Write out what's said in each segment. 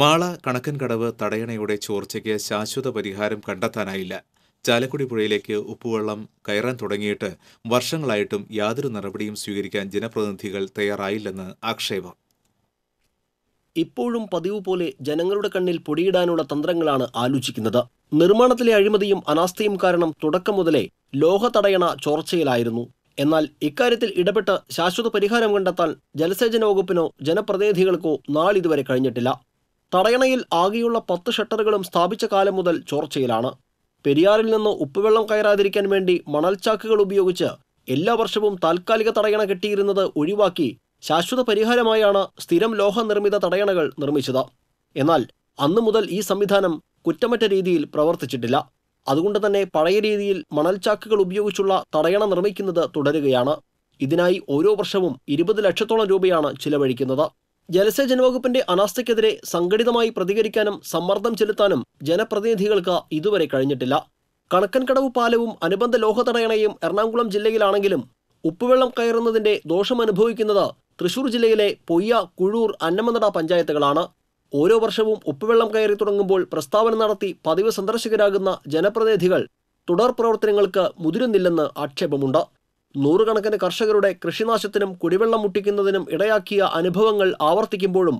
മാള കണക്കൻകടവ് തടയണയുടെ ചോർച്ചയ്ക്ക് ശാശ്വത പരിഹാരം കണ്ടെത്താനായില്ല ചാലക്കുടി പുഴയിലേക്ക് ഉപ്പുവെള്ളം കയറാൻ തുടങ്ങിയിട്ട് വർഷങ്ങളായിട്ടും യാതൊരു നടപടിയും സ്വീകരിക്കാൻ ജനപ്രതിനിധികൾ തയ്യാറായില്ലെന്ന് ആക്ഷേപം ഇപ്പോഴും പതിവ് പോലെ ജനങ്ങളുടെ കണ്ണിൽ പൊടിയിടാനുള്ള തന്ത്രങ്ങളാണ് ആലോചിക്കുന്നത് നിർമ്മാണത്തിലെ അഴിമതിയും അനാസ്ഥയും കാരണം തുടക്കം മുതലേ ലോഹ തടയണ ചോർച്ചയിലായിരുന്നു എന്നാൽ ഇക്കാര്യത്തിൽ ഇടപെട്ട് ശാശ്വത പരിഹാരം കണ്ടെത്താൻ ജലസേചന വകുപ്പിനോ ജനപ്രതിനിധികൾക്കോ നാളിതുവരെ കഴിഞ്ഞിട്ടില്ല തടയണയിൽ ആകെയുള്ള പത്ത് ഷട്ടറുകളും സ്ഥാപിച്ച കാലം മുതൽ ചോർച്ചയിലാണ് പെരിയാറിൽ നിന്ന് ഉപ്പുവെള്ളം കയറാതിരിക്കാൻ വേണ്ടി മണൽച്ചാക്കുകൾ ഉപയോഗിച്ച് എല്ലാ വർഷവും താൽക്കാലിക തടയണ കെട്ടിയിരുന്നത് ഒഴിവാക്കി ശാശ്വത പരിഹാരമായാണ് സ്ഥിരം ലോഹനിർമ്മിത തടയണകൾ നിർമ്മിച്ചത് എന്നാൽ അന്നു മുതൽ ഈ സംവിധാനം കുറ്റമറ്റ രീതിയിൽ പ്രവർത്തിച്ചിട്ടില്ല അതുകൊണ്ട് തന്നെ പഴയ രീതിയിൽ മണൽച്ചാക്കുകൾ ഉപയോഗിച്ചുള്ള തടയണ നിർമ്മിക്കുന്നത് തുടരുകയാണ് ഇതിനായി ഓരോ വർഷവും ഇരുപത് ലക്ഷത്തോളം രൂപയാണ് ചിലവഴിക്കുന്നത് ജലസേചന വകുപ്പിന്റെ അനാസ്ഥയ്ക്കെതിരെ സംഘടിതമായി പ്രതികരിക്കാനും സമ്മർദ്ദം ചെലുത്താനും ജനപ്രതിനിധികൾക്ക് ഇതുവരെ കഴിഞ്ഞിട്ടില്ല കണക്കൻകടവ് പാലവും അനുബന്ധ ലോഹതടയണയും എറണാകുളം ജില്ലയിലാണെങ്കിലും ഉപ്പുവെള്ളം കയറുന്നതിന്റെ ദോഷം അനുഭവിക്കുന്നത് തൃശൂർ ജില്ലയിലെ പൊയ്യ കുഴൂർ അന്നമനട പഞ്ചായത്തുകളാണ് ഓരോ വർഷവും ഉപ്പുവെള്ളം കയറി തുടങ്ങുമ്പോൾ പ്രസ്താവന നടത്തി പതിവ് സന്ദർശകരാകുന്ന ജനപ്രതിനിധികൾ തുടർ പ്രവർത്തനങ്ങൾക്ക് മുതിരുന്നില്ലെന്ന് ആക്ഷേപമുണ്ട് നൂറുകണക്കിന് കർഷകരുടെ കൃഷിനാശത്തിനും കുടിവെള്ളം മുട്ടിക്കുന്നതിനും ഇടയാക്കിയ അനുഭവങ്ങൾ ആവർത്തിക്കുമ്പോഴും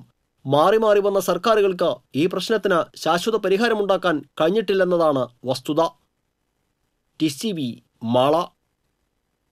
മാറി മാറി വന്ന സർക്കാരുകൾക്ക് ഈ പ്രശ്നത്തിന് ശാശ്വത പരിഹാരമുണ്ടാക്കാൻ കഴിഞ്ഞിട്ടില്ലെന്നതാണ് വസ്തുത ടി സി വി മാള